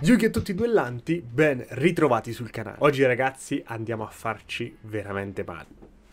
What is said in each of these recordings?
Yugi a tutti i duellanti, ben ritrovati sul canale. Oggi ragazzi andiamo a farci veramente male.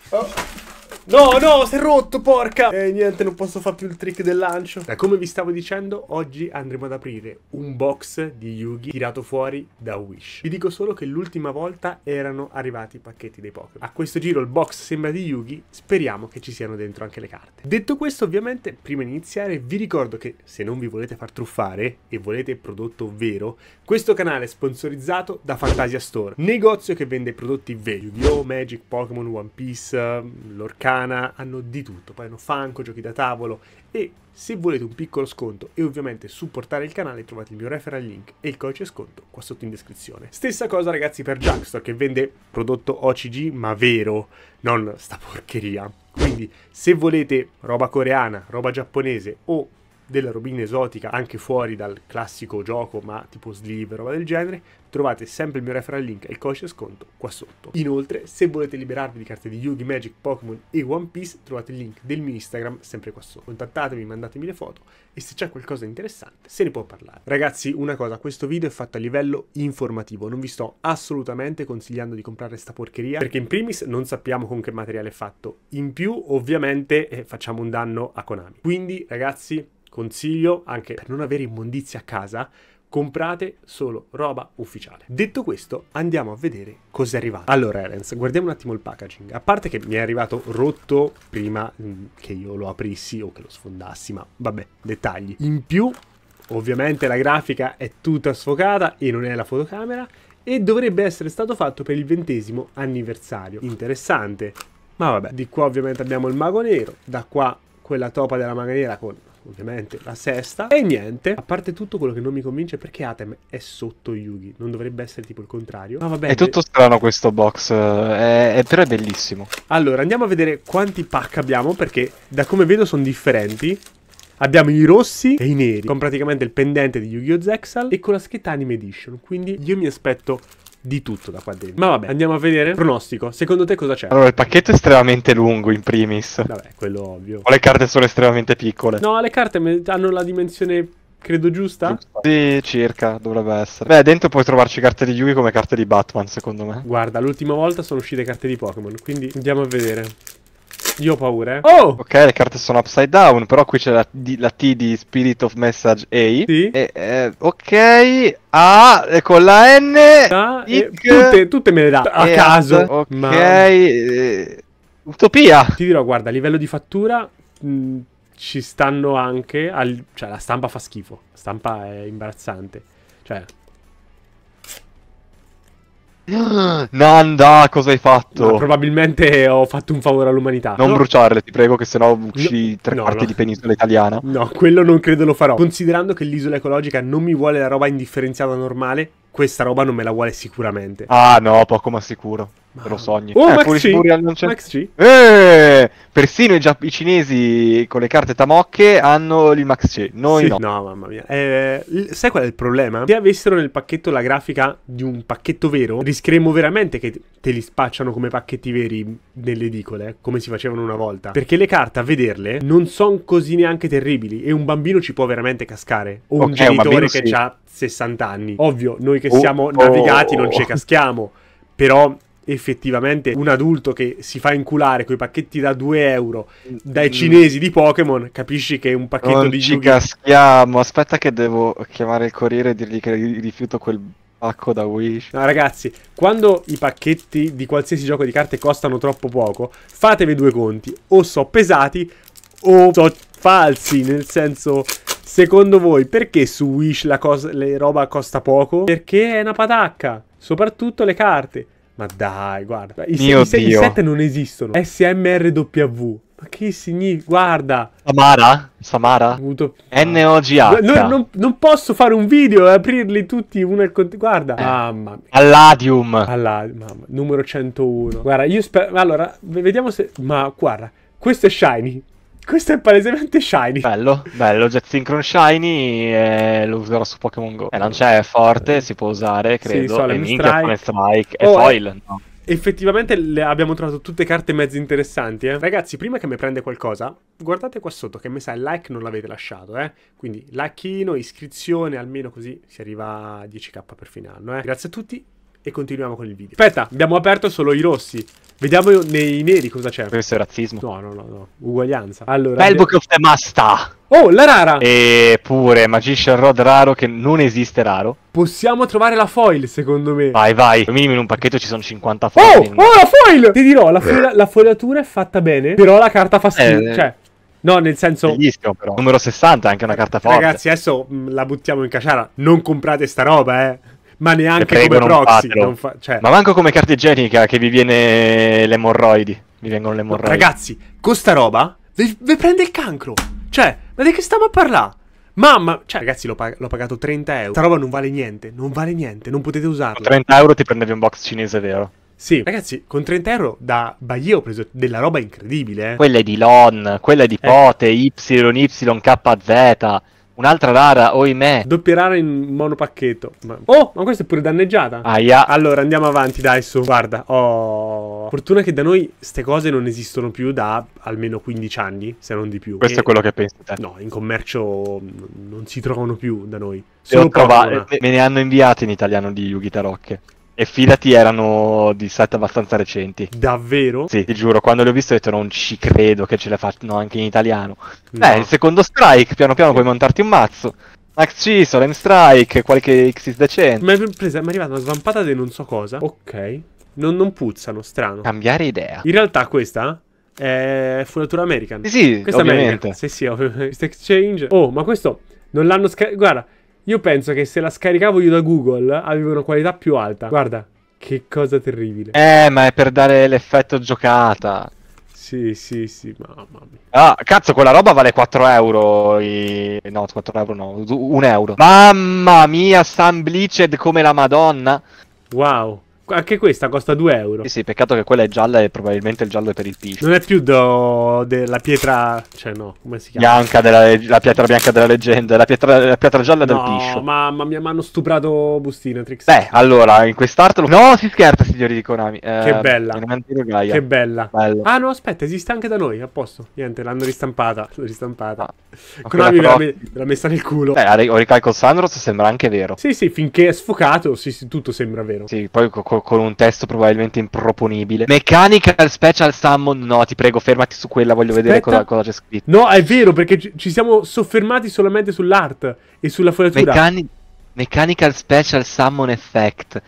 Oh. No, no, si è rotto, porca! E eh, niente, non posso fare più il trick del lancio. Eh, come vi stavo dicendo, oggi andremo ad aprire un box di Yugi tirato fuori da Wish. Vi dico solo che l'ultima volta erano arrivati i pacchetti dei Pokémon. A questo giro il box sembra di Yugi, speriamo che ci siano dentro anche le carte. Detto questo, ovviamente, prima di iniziare, vi ricordo che se non vi volete far truffare e volete prodotto vero, questo canale è sponsorizzato da Fantasia Store, negozio che vende prodotti veri. Yu-Gi-Oh!, Magic, Pokémon, One Piece, eh, Lorca americana hanno di tutto, poi hanno fanco, giochi da tavolo e se volete un piccolo sconto e ovviamente supportare il canale trovate il mio referral link e il codice sconto qua sotto in descrizione. Stessa cosa ragazzi per Jumpstore che vende prodotto OCG ma vero, non sta porcheria. Quindi se volete roba coreana, roba giapponese o della robina esotica anche fuori dal classico gioco, ma tipo sleeve, roba del genere, trovate sempre il mio referral link e il codice sconto qua sotto. Inoltre, se volete liberarvi di carte di Yugi, Magic, Pokémon e One Piece, trovate il link del mio Instagram sempre qua sotto. Contattatemi, mandatemi le foto e se c'è qualcosa di interessante se ne può parlare. Ragazzi, una cosa, questo video è fatto a livello informativo, non vi sto assolutamente consigliando di comprare sta porcheria, perché in primis non sappiamo con che materiale è fatto, in più ovviamente eh, facciamo un danno a Konami. Quindi, ragazzi, Consiglio anche per non avere immondizie a casa, comprate solo roba ufficiale. Detto questo, andiamo a vedere cos'è arrivato. Allora, Erens, guardiamo un attimo il packaging. A parte che mi è arrivato rotto prima mm, che io lo aprissi o che lo sfondassi, ma vabbè, dettagli. In più, ovviamente la grafica è tutta sfocata e non è la fotocamera e dovrebbe essere stato fatto per il ventesimo anniversario. Interessante. Ma vabbè, di qua ovviamente abbiamo il mago nero, da qua quella topa della maga nera con ovviamente la sesta. E niente, a parte tutto quello che non mi convince perché Atem è sotto Yugi, non dovrebbe essere tipo il contrario. ma vabbè, è tutto eh, strano questo box, eh, è, è, però è bellissimo. Allora, andiamo a vedere quanti pack abbiamo perché da come vedo sono differenti. Abbiamo i rossi e i neri, con praticamente il pendente di Yu-Gi-Oh! Zexal e con la scritta Anime Edition, quindi io mi aspetto di tutto da qua dentro. Ma vabbè, andiamo a vedere. Pronostico, secondo te cosa c'è? Allora, il pacchetto è estremamente lungo in primis. Vabbè, quello ovvio. O le carte sono estremamente piccole. No, le carte hanno la dimensione credo giusta? Sì, circa, dovrebbe essere. Beh, dentro puoi trovarci carte di Yugi come carte di Batman, secondo me. Guarda, l'ultima volta sono uscite carte di Pokémon, quindi andiamo a vedere. Io ho paura, eh. Oh! Ok, le carte sono upside down, però qui c'è la, la, T di Spirit of Message A. Sì. E, eh, ok, A e con la N. Ah, Ic, tutte, tutte, me le dà a caso. Ad, ok, Ma... eh, Utopia. Ti dirò, guarda, a livello di fattura... Mh, mm, ci stanno anche. Al, cioè, la stampa fa schifo. La stampa è imbarazzante. Cioè, Nanda, cosa hai fatto? No, probabilmente ho fatto un favore all'umanità. Non no. bruciarle, ti prego, che sennò uccidi no, tre no, parti di penisola italiana. No, quello non credo lo farò. Considerando che l'isola ecologica non mi vuole la roba indifferenziata normale, questa roba non me la vuole sicuramente. Ah no, poco ma sicuro. Ma... Te lo sogni. Oh, eh, Max, G. Max G. Eh, persino i, gia- i, cinesi con le carte tamocche hanno il Max C. Noi sì. no. No, mamma mia. Eh, sai qual è il problema? Se avessero nel pacchetto la grafica di un pacchetto vero, rischieremmo veramente che te li spacciano come pacchetti veri nelle edicole, eh, come si facevano una volta. Perché le carte, a vederle, non sono così neanche terribili. E un bambino ci può veramente cascare. O okay, un genitore un che sì. ha 60 anni. Ovvio, noi che oh, siamo oh. navigati oh. non ci caschiamo, però effettivamente un adulto che si fa inculare con pacchetti da 2 euro dai mm. cinesi di Pokémon, capisci che è un pacchetto non di ci caschiamo, aspetta che devo chiamare il corriere e dirgli che rifiuto quel pacco da Wish. No, ragazzi, quando i pacchetti di qualsiasi gioco di carte costano troppo poco, fatevi due conti, o so pesati o so falsi, nel senso Secondo voi perché su Wish la cosa, le roba costa poco? Perché è una patacca, soprattutto le carte. Ma dai, guarda, i, Mio se, i, i set non esistono. SMRW. Ma che significa? Guarda. Samara? Samara? Avuto... NOGH. No, non, non, posso fare un video e aprirli tutti uno al conto. Guarda. Eh. Mamma mia. Alladium. Alladium, mamma. Numero 101. Guarda, io spero... Allora, vediamo se... Ma guarda, questo è shiny. Questo è palesemente shiny. Bello, bello. Jet Synchron shiny. Eh, lo userò su Pokémon Go. E eh, non c'è, è forte, eh. si può usare, credo. Sì, so, e minchia, strike. strike. E oh, foil, eh, no? Effettivamente abbiamo trovato tutte carte mezzo interessanti. Eh? Ragazzi, prima che mi prende qualcosa, guardate qua sotto che mi sa il like non l'avete lasciato. Eh? Quindi likeino, iscrizione, almeno così si arriva a 10k per fine anno. Eh? Grazie a tutti e continuiamo con il video. Aspetta, abbiamo aperto solo i rossi. Vediamo nei neri cosa c'è. Questo è razzismo. No, no, no, no. Uguaglianza. Allora. Bel abbiamo... Book of the Master. Oh, la rara! Eppure, Magician Rod raro che non esiste raro. Possiamo trovare la foil, secondo me. Vai, vai. Al minimo in un pacchetto ci sono 50 foil. Oh, oh la foil! Ti dirò, la, foil, la foilatura è fatta bene, però la carta fa schifo. Eh, eh. cioè, No, nel senso. Bellissimo, però. Numero 60 è anche una carta forte. Ragazzi, adesso mm, la buttiamo in caciara. Non comprate sta roba, eh ma neanche come proxy. Fa... Cioè... Ma manco come carta igienica che vi viene le morroidi. Vi vengono le emorroidi. Ragazzi, con sta roba vi, vi prende il cancro. Cioè, ma di che stiamo a parlare? Mamma, cioè ragazzi l'ho, pag- l'ho, pagato 30 euro. Sta roba non vale niente, non vale niente, non potete usarla. Con 30 euro ti prendevi un box cinese, vero? Sì, ragazzi, con 30 euro da Baie ho preso della roba incredibile. Eh. Quella è di Lon, quella è di eh. Pote, eh. YYKZ. Un'altra rara, ohimè. Doppia rara in monopacchetto. Oh, ma questa è pure danneggiata. Aia. Allora, andiamo avanti, dai, su. Guarda, oh. Fortuna che da noi queste cose non esistono più da almeno 15 anni, se non di più. Questo e... è quello che pensi. No, in commercio non si trovano più da noi. Solo trova... me ne hanno inviate in italiano di Yugi Tarocche. E fidati, erano di set abbastanza recenti. Davvero? Sì, ti giuro, quando le ho viste ho detto non ci credo che ce le fanno anche in italiano. No. Beh, il secondo strike, piano piano puoi montarti un mazzo. Max C, Solem Strike, qualche Xis decente. Mi è, arrivata una svampata di non so cosa. Ok. Non, non puzzano, strano. Cambiare idea. In realtà questa è Funatura American. Sì, sì, questa ovviamente. American. Sì, sì, ovviamente. Questo exchange. Oh, ma questo non l'hanno scaricato. Guarda, io penso che se la scaricavo io da Google eh, aveva una qualità più alta. Guarda, che cosa terribile. Eh, ma è per dare l'effetto giocata. Sì, sì, sì, mamma mia. Ah, cazzo, quella roba vale 4 euro. I... No, 4 euro no, 1 euro. Mamma mia, San Bleached come la Madonna. Wow. Anche questa costa 2 euro. Sì, sì, peccato che quella è gialla e probabilmente il giallo è per il piscio. Non è più do... della pietra. Cioè, no, come si chiama? Bianca della... la pietra bianca della leggenda. La pietra, la pietra gialla no, del piscio. Mamma mia, mi hanno stuprato Bustinatrix. Beh, allora, in quest'art. No, si scherza, signori di Konami. Eh, che bella. Che bella. Bello. Ah, no, aspetta, esiste anche da noi. A posto. Niente, l'hanno ristampata. L'ho ristampata. Ah, Konami però... me, l'ha messa nel culo. Beh, ho ricalco Sandros. Sembra anche vero. Sì, sì, finché è sfocato, sì, sì, tutto sembra vero. Sì, poi con un testo probabilmente improponibile. Mechanical Special Summon, no, ti prego, fermati su quella, voglio Aspetta. vedere cosa, cosa, c'è scritto. No, è vero, perché ci siamo soffermati solamente sull'art e sulla fogliatura. Mechani- Mechanical Special Summon Effect.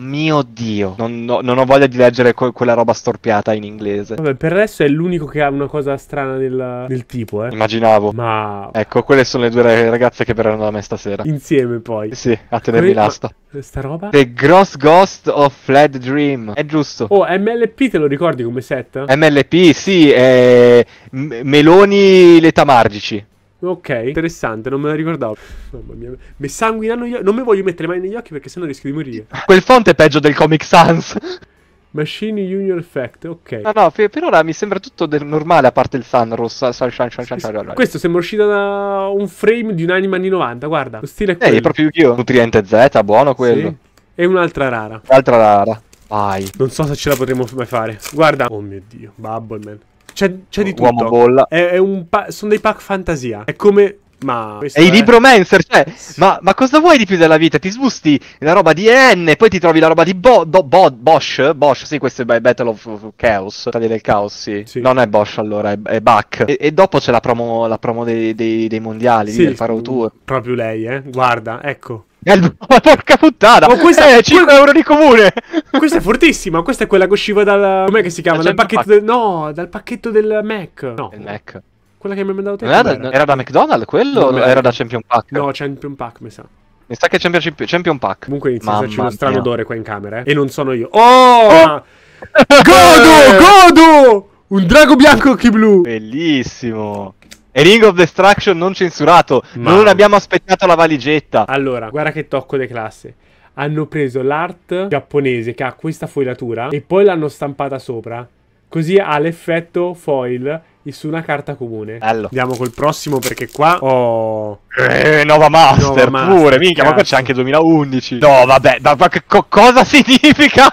Mio Dio, non, no, non ho voglia di leggere que- quella roba storpiata in inglese. Vabbè, per adesso è l'unico che ha una cosa strana del, del tipo, eh. Immaginavo. Ma... Ecco, quelle sono le due ragazze che verranno da me stasera. Insieme poi. Sì, a tenermi Quelle- l'asta. ma- eh, Sta roba? The Gross Ghost of Fled Dream. È giusto. Oh, MLP te lo ricordi come set? MLP, sì, è M- Meloni Letamargici. Ok, interessante, non me la ricordavo. Mamma mia, mi sanguinano gli occhi. Non mi voglio mettere mai negli occhi perché sennò rischio di morire. Quel fonte è peggio del Comic Sans. Machine Union Effect, ok. No, no, per, per ora mi sembra tutto del normale a parte il Sun rossa. Eh, Questo sembra uscito da un frame di un anime anni 90, guarda. Lo stile è quello. Eh, è proprio io. Nutriente Z, buono quello. Sì. E un'altra rara. Un'altra rara. Vai. Non so se ce la potremo mai fare. Guarda. Oh mio dio, Bubble Man c'è, c'è di tutto. Uomo bolla. È, è pa- sono dei pack fantasia. È come ma e i Libromancer, cioè, sì. ma, ma, cosa vuoi di più della vita? Ti sbusti la roba di EN e poi ti trovi la roba di Bo- Bo- Bo- Bosch. Bosch, sì, questo è Battle of Chaos. Battaglia del Chaos, sì. sì. non è Bosch allora, è, è Buck. E, e, dopo c'è la promo, la promo dei, dei, dei mondiali, sì, del Farrow Tour. Proprio lei, eh. Guarda, ecco. Ma porca puttana! Ma oh, questa eh, è 5 euro di comune! Questa è fortissima, questa è quella che usciva dal. Com'è che si chiama? Dal pacchetto del. No, dal pacchetto del Mac. No. Il Mac. Quella che mi hai mandato te. Era, da, era da McDonald's quello? No, era da Champion Pack? No, Champion Pack, mi sa. Mi sa che è Champion, Champion Pack. Comunque inizia a uno strano mia. odore qua in camera. Eh? E non sono io. Oh! oh! Godo! Eh. Godo! Un drago bianco occhi blu! Bellissimo! E Ring of Destruction non censurato. Ma... Non abbiamo aspettato la valigetta. Allora, guarda che tocco di classe hanno preso l'art giapponese che ha questa foilatura e poi l'hanno stampata sopra. Così ha l'effetto foil su una carta comune. Bello. Andiamo col prossimo perché qua ho... Eh, Nova Master, Nova Master pure, minchia, ma qua c'è anche 2011. No, vabbè, da, ma che, co- cosa significa?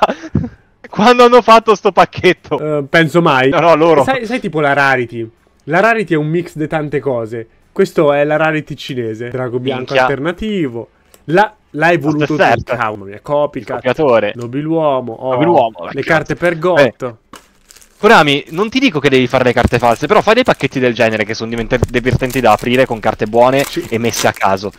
Quando hanno fatto sto pacchetto? Uh, penso mai. No, no, loro. Sai, sai tipo la Rarity? La rarity è un mix di tante cose. Questo è la rarity cinese. Drago bianco Minchia. alternativo. La, l'hai voluto tu. Ah, mia, copycat. Nobiluomo. Oh, Nobiluomo le carte per gotto. Eh. Konami, non ti dico che devi fare le carte false, però fai dei pacchetti del genere che sono divertenti da aprire con carte buone C- e messe a caso.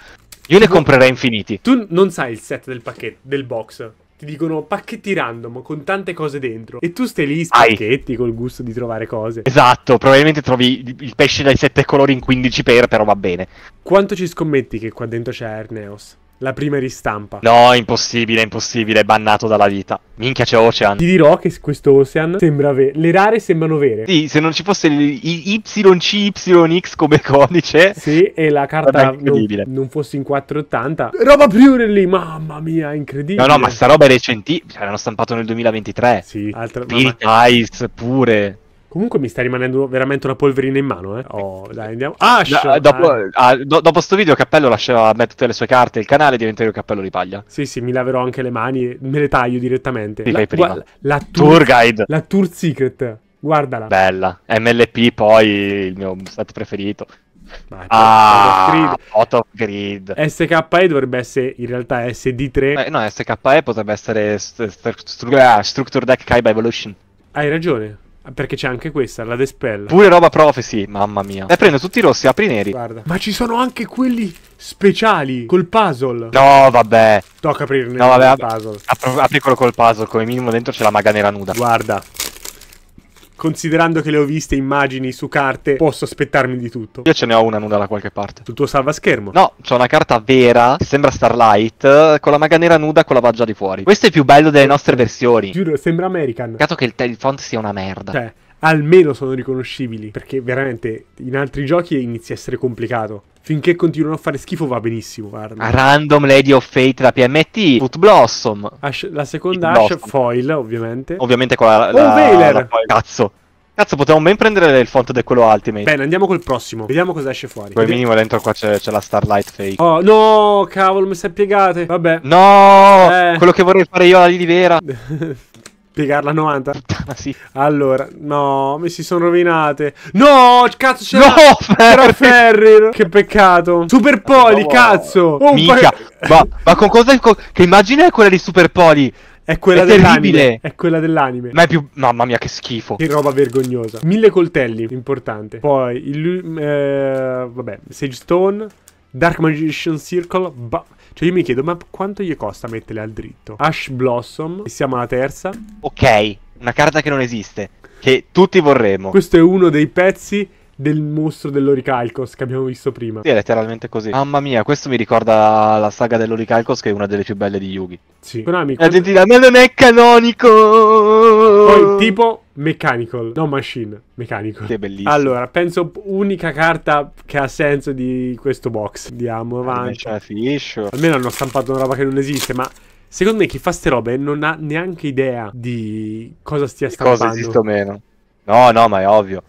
Io ne comprerei infiniti. Tu non sai il set del pacchetto, del box ti dicono pacchetti random con tante cose dentro e tu stai lì spacchetti Ai. col gusto di trovare cose. Esatto, probabilmente trovi il pesce dai sette colori in 15 per, però va bene. Quanto ci scommetti che qua dentro c'è Erneos? la prima ristampa. No, impossibile, impossibile, bannato dalla vita. Minchia c'è Ocean. Ti dirò che questo Ocean sembra vero. Le rare sembrano vere. Sì, se non ci fosse YCYX come codice. Sì, e la carta incredibile. non, non fosse in 480. Roba pure lì, mamma mia, incredibile. No, no, ma sta roba è recenti. Cioè, l'hanno stampato nel 2023. Sì, altra Spirit ma... Ice pure. Comunque mi sta rimanendo veramente una polverina in mano, eh. Oh, ecco, dai, andiamo. Ash! Da, eh, dopo, eh. ah, do, dopo sto video Cappello lascerà a me tutte le sue carte, il canale diventerà diventerò Cappello di Paglia. Sì, sì, mi laverò anche le mani, me le taglio direttamente. Sì, la, prima. Guarda, la tour, tour, guide. La tour secret. Guardala. Bella. MLP poi il mio set preferito. Ma ah, out of grid. SKE dovrebbe essere in realtà SD3. Eh, no, SKE potrebbe essere st- st- st- ah, Structure Deck Kaiba Evolution. Hai ragione. Perché c'è anche questa, la Despel. Pure roba prophecy, mamma mia. E prendo tutti i rossi, apri i neri. Guarda. Ma ci sono anche quelli speciali, col puzzle. No, vabbè. Tocca aprirne no, vabbè, il puzzle. Apri quello col puzzle, come minimo dentro c'è la maga nera nuda. Guarda considerando che le ho viste immagini su carte, posso aspettarmi di tutto. Io ce ne ho una nuda da qualche parte. Sul tuo salvaschermo? No, c'è una carta vera, sembra Starlight, eh, con la maga nera nuda con la vaggia di fuori. Questo è più bello delle nostre versioni. Giuro, sembra American. Peccato che il, il font sia una merda. Cioè, almeno sono riconoscibili, perché veramente in altri giochi inizia a essere complicato. Finché continuano a fare schifo va benissimo, guarda. Random Lady of Fate, la PMT, Foot Blossom. Ash, la seconda Ash, Blossom. Foil, ovviamente. Ovviamente con la... Oh, la, la, la cazzo. Cazzo, potevamo ben prendere il font di quello Ultimate. Bene, andiamo col prossimo. Vediamo cosa esce fuori. Come minimo dentro qua c'è, c'è, la Starlight Fake. Oh, no, cavolo, mi si è piegate. Vabbè. No, eh. quello che vorrei fare io alla Lilivera. Piegarla 90? Puttana, ah, sì. Allora, no, mi si sono rovinate. No, cazzo, c'era, no, c'era Ferrir. Che peccato. Super Poli, oh, cazzo. Oh, Minchia, pa- ma, ma, con cosa... Con, che immagine è quella di Super Poli? È quella è dell'anime. È quella dell'anime. Ma è più. Mamma mia, che schifo. Che roba vergognosa. Mille coltelli, importante. Poi, il. Eh, vabbè, Sage Stone. Dark Magician Circle. Bah. Cioè io mi chiedo, ma quanto gli costa metterle al dritto? Ash Blossom, e siamo alla terza. Ok, una carta che non esiste, che tutti vorremmo. Questo è uno dei pezzi del mostro dell'Oricalcos che abbiamo visto prima. Sì, è letteralmente così. Mamma mia, questo mi ricorda la saga dell'Oricalcos che è una delle più belle di Yugi. Sì. Konami, quando... La gente dice, ma non è canonico! Poi uh. tipo Mechanical, non Machine, Mechanical. Che bellissimo. Allora, penso unica carta che ha senso di questo box. Andiamo eh, avanti. Almeno hanno stampato una roba che non esiste, ma secondo me chi fa ste robe non ha neanche idea di cosa stia stampando. cosa esiste o meno. No, no, ma è ovvio.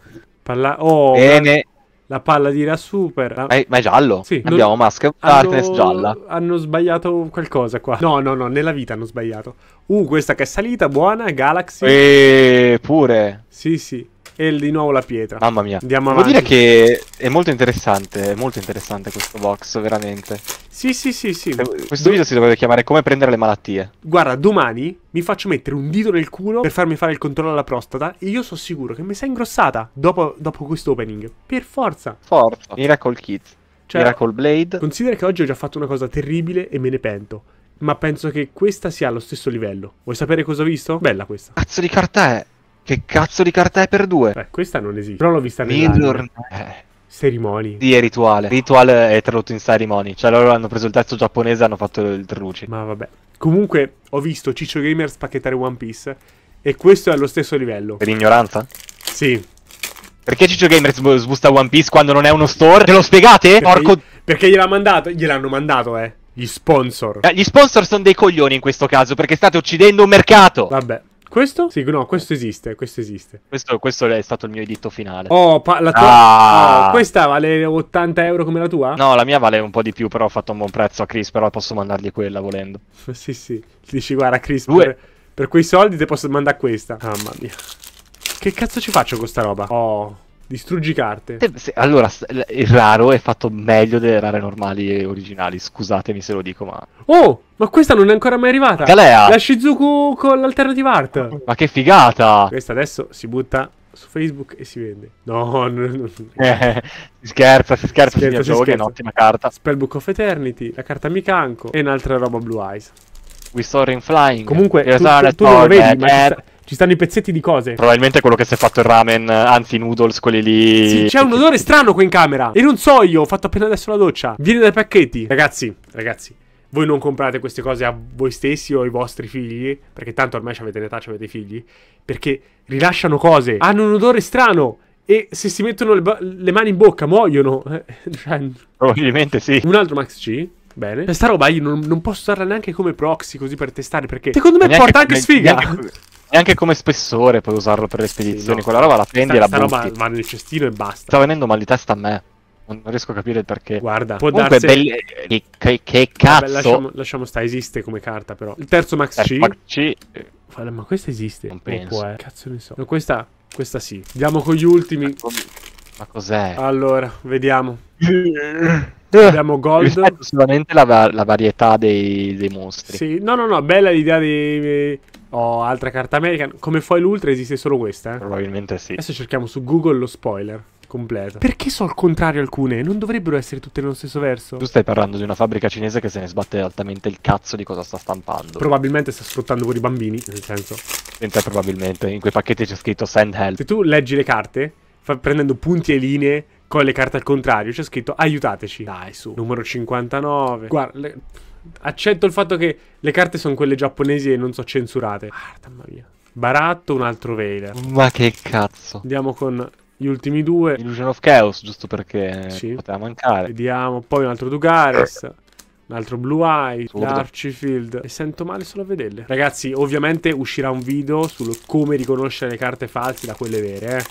Parla- oh, Bene, la palla di Rasuper. Ah. Ma, ma è giallo? Sì. Abbiamo non... maschera ah, darkness gialla. Hanno sbagliato qualcosa qua. No, no, no, nella vita hanno sbagliato. Uh, questa che è salita, buona, Galaxy. E pure. Sì, sì e di nuovo la pietra. Mamma mia. Andiamo avanti. Devo dire che è molto interessante, è molto interessante questo box, veramente. Sì, sì, sì, sì. Eh, questo Do video si dovrebbe chiamare Come prendere le malattie. Guarda, domani mi faccio mettere un dito nel culo per farmi fare il controllo alla prostata e io sono sicuro che mi sei ingrossata dopo, dopo questo opening. Per forza. Forza. Miracle Kids. Cioè, Miracle Blade. Considera che oggi ho già fatto una cosa terribile e me ne pento ma penso che questa sia allo stesso livello. Vuoi sapere cosa ho visto? Bella questa. Cazzo di carta è. Che cazzo di carta è per due? Beh, questa non esiste. Però l'ho vista nell'anime. Midor... Eh. Cerimonie. Sì, è rituale. Ritual è tradotto in cerimonie. Cioè loro hanno preso il testo giapponese e hanno fatto il traduci. Ma vabbè. Comunque ho visto Ciccio Gamer spacchettare One Piece e questo è allo stesso livello. Per ignoranza? Sì. Perché Ciccio Gamer sbusta One Piece quando non è uno store? Te lo spiegate? Perché, Porco... perché gliel'ha mandato? Gliel'hanno mandato, eh. Gli sponsor. Eh, gli sponsor sono dei coglioni in questo caso perché state uccidendo un mercato. Vabbè. Questo? Sì, no, eh. questo esiste, questo esiste. Questo, questo è stato il mio editto finale. Oh, pa- la tua... Ah. Oh, questa vale 80 euro come la tua? No, la mia vale un po' di più, però ho fatto un buon prezzo a Chris, però posso mandargli quella volendo. sì, sì. Dici, guarda Chris, per, per, quei soldi te posso mandare questa. Mamma mia. Che cazzo ci faccio con sta roba? Oh... Distruggi carte. allora, il raro è fatto meglio delle rare normali e originali. Scusatemi se lo dico, ma. Oh, ma questa non è ancora mai arrivata. Galea. La Shizuku con l'alternative art. Ma che figata. Questa adesso si butta su Facebook e si vende. No, non, no. Eh, si scherza, si scherza. Si scherza, si giochi, scherza. è un'ottima carta. Spellbook of Eternity, la carta Mikanko e un'altra roba Blue Eyes. We in Flying. Comunque, tu, tu, tu, non lo vedi, ma ci, sta, ci stanno i pezzetti di cose. Probabilmente quello che si è fatto il ramen, eh, anzi i noodles, quelli lì. Sì, c'è un odore strano qui in camera. E non so io, ho fatto appena adesso la doccia. Viene dai pacchetti. Ragazzi, ragazzi. Voi non comprate queste cose a voi stessi o ai vostri figli, perché tanto ormai avete l'età, avete figli, perché rilasciano cose, hanno un odore strano e se si mettono le, le mani in bocca muoiono. Cioè, Probabilmente sì. Un altro Max C Bene. Questa roba io non, non, posso usarla neanche come proxy così per testare perché secondo me porta anche sfiga. Neanche neanche come spessore puoi usarlo per le spedizioni. Sì, no. Quella roba la prendi sta, e la butti. roba va nel cestino e basta. Sta venendo mal di testa a me. Non riesco a capire il perché. Guarda, può Comunque, darsi... Belli... Che, che, cazzo. Vabbè, lasciamo, lasciamo sta, esiste come carta però. Il terzo Max C. Max C. Eh. Guarda, ma questa esiste? Non penso. Può, eh. Cazzo ne so. No, questa, questa sì. Andiamo con gli ultimi. Ma cos'è? Allora, vediamo. Eh, Abbiamo Gold. Rispetto solamente la, la varietà dei, dei, mostri. Sì, no, no, no, bella l'idea di. Oh, altra carta American. Come foil l'ultra esiste solo questa? Eh? Probabilmente sì. Adesso cerchiamo su Google lo spoiler completo. Perché so al contrario alcune? Non dovrebbero essere tutte nello stesso verso? Tu stai parlando di una fabbrica cinese che se ne sbatte altamente il cazzo di cosa sta stampando. Probabilmente sta sfruttando pure i bambini, nel senso. Senza probabilmente, in quei pacchetti c'è scritto send help. Se tu leggi le carte, fa- prendendo punti e linee, con le carte al contrario. C'è scritto aiutateci. Dai, su. Numero 59. Guarda, le... accetto il fatto che le carte sono quelle giapponesi e non so censurate. Guarda, mamma mia. Baratto, un altro Vader. Ma che cazzo. Andiamo con gli ultimi due. Illusion of Chaos, giusto perché sì. poteva mancare. Vediamo, poi un altro Dugaris. Un altro Blue Eye, l'Archifield. E sento male solo a vederle. Ragazzi, ovviamente uscirà un video su come riconoscere le carte false da quelle vere, eh.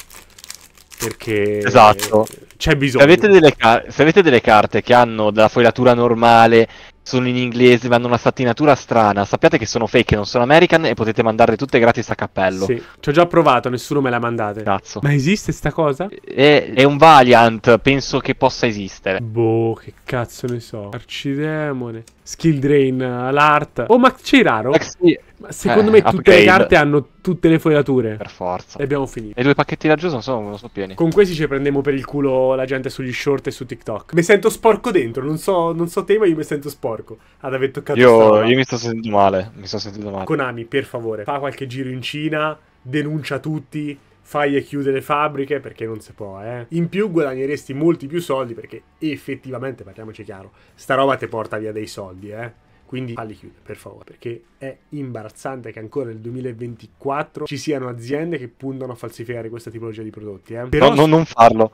Perché esatto. c'è bisogno. Se avete, delle, se avete delle carte che hanno della foilatura normale sono in inglese, hanno una satinatura strana. Sappiate che sono fake, non sono American e potete mandarle tutte gratis a cappello. Sì, ci ho già provato, nessuno me la mandate. Cazzo. Ma esiste sta cosa? È, è un Valiant, penso che possa esistere. Boh, che cazzo ne so. Arcidemone. Skill Drain, l'art. Oh, ma c'è raro? Eh, sì. Ma secondo eh, me tutte upgrade. le carte hanno tutte le fogliature. Per forza. E abbiamo finito. E due pacchetti laggiù non sono, non sono pieni. Con questi ci prendiamo per il culo la gente sugli short e su TikTok. Mi sento sporco dentro, non so, non so te, ma io mi sento sporco porco ad aver toccato io, io mi sto sentendo male, mi sto sentendo male. Konami, per favore, fa qualche giro in Cina, denuncia tutti, fai e chiude le fabbriche perché non si può, eh. In più guadagneresti molti più soldi perché effettivamente, parliamoci chiaro, sta roba ti porta via dei soldi, eh. Quindi falli chiudere, per favore, perché è imbarazzante che ancora nel 2024 ci siano aziende che puntano a falsificare questa tipologia di prodotti. Eh. Però... No, no, non farlo.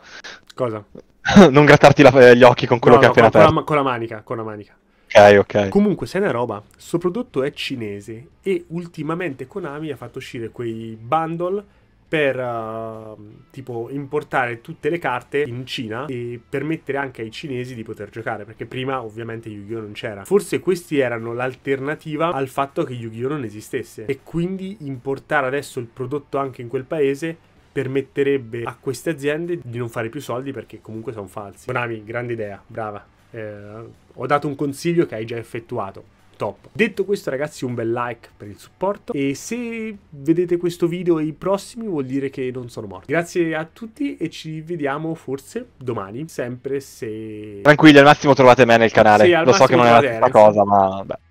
Cosa? non grattarti la, eh, gli occhi con quello no, che no, hai appena aperto. Con, con la manica, con la manica ok, ok. Comunque, sai una roba, questo prodotto è cinese e ultimamente Konami ha fatto uscire quei bundle per uh, tipo importare tutte le carte in Cina e permettere anche ai cinesi di poter giocare perché prima ovviamente Yu-Gi-Oh non c'era forse questi erano l'alternativa al fatto che Yu-Gi-Oh non esistesse e quindi importare adesso il prodotto anche in quel paese permetterebbe a queste aziende di non fare più soldi perché comunque sono falsi Konami grande idea brava eh, ho dato un consiglio che hai già effettuato. Top. Detto questo ragazzi un bel like per il supporto e se vedete questo video e i prossimi vuol dire che non sono morto. Grazie a tutti e ci vediamo forse domani, sempre se... Tranquilli, al massimo trovate me nel canale, sì, lo so che non è la stessa cosa ma... Beh.